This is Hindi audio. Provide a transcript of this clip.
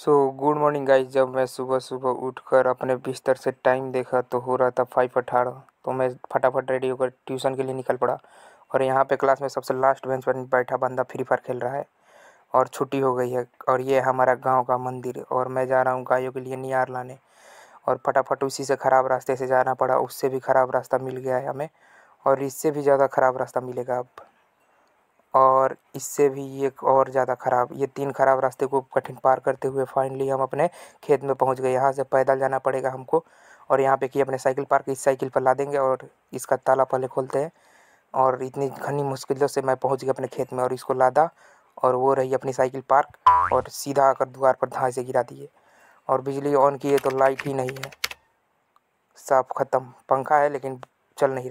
सो गुड मॉर्निंग गाइस जब मैं सुबह सुबह उठकर अपने बिस्तर से टाइम देखा तो हो रहा था फाइव अठारह तो मैं फटाफट रेडी होकर ट्यूशन के लिए निकल पड़ा और यहाँ पे क्लास में सबसे लास्ट बेंच पर बैठा बंदा फ्री फायर खेल रहा है और छुट्टी हो गई है और ये हमारा गाँव का मंदिर और मैं जा रहा हूँ गायों के लिए नियार लाने और फटाफट उसी से ख़राब रास्ते से जाना पड़ा उससे भी ख़राब रास्ता मिल गया है हमें और इससे भी ज़्यादा ख़राब रास्ता मिलेगा अब और इससे भी एक और ज़्यादा ख़राब ये तीन ख़राब रास्ते को कठिन पार करते हुए फाइनली हम अपने खेत में पहुंच गए यहाँ से पैदल जाना पड़ेगा हमको और यहाँ पे कि अपने साइकिल पार्क इस साइकिल पर ला देंगे और इसका ताला पहले खोलते हैं और इतनी घनी मुश्किलों से मैं पहुँच गया अपने खेत में और इसको लादा और वो रही अपनी साइकिल पार्क और सीधा आकर द्वार पर धाए से गिरा दिए और बिजली ऑन किए तो लाइट ही नहीं है साफ ख़त्म पंखा है लेकिन चल नहीं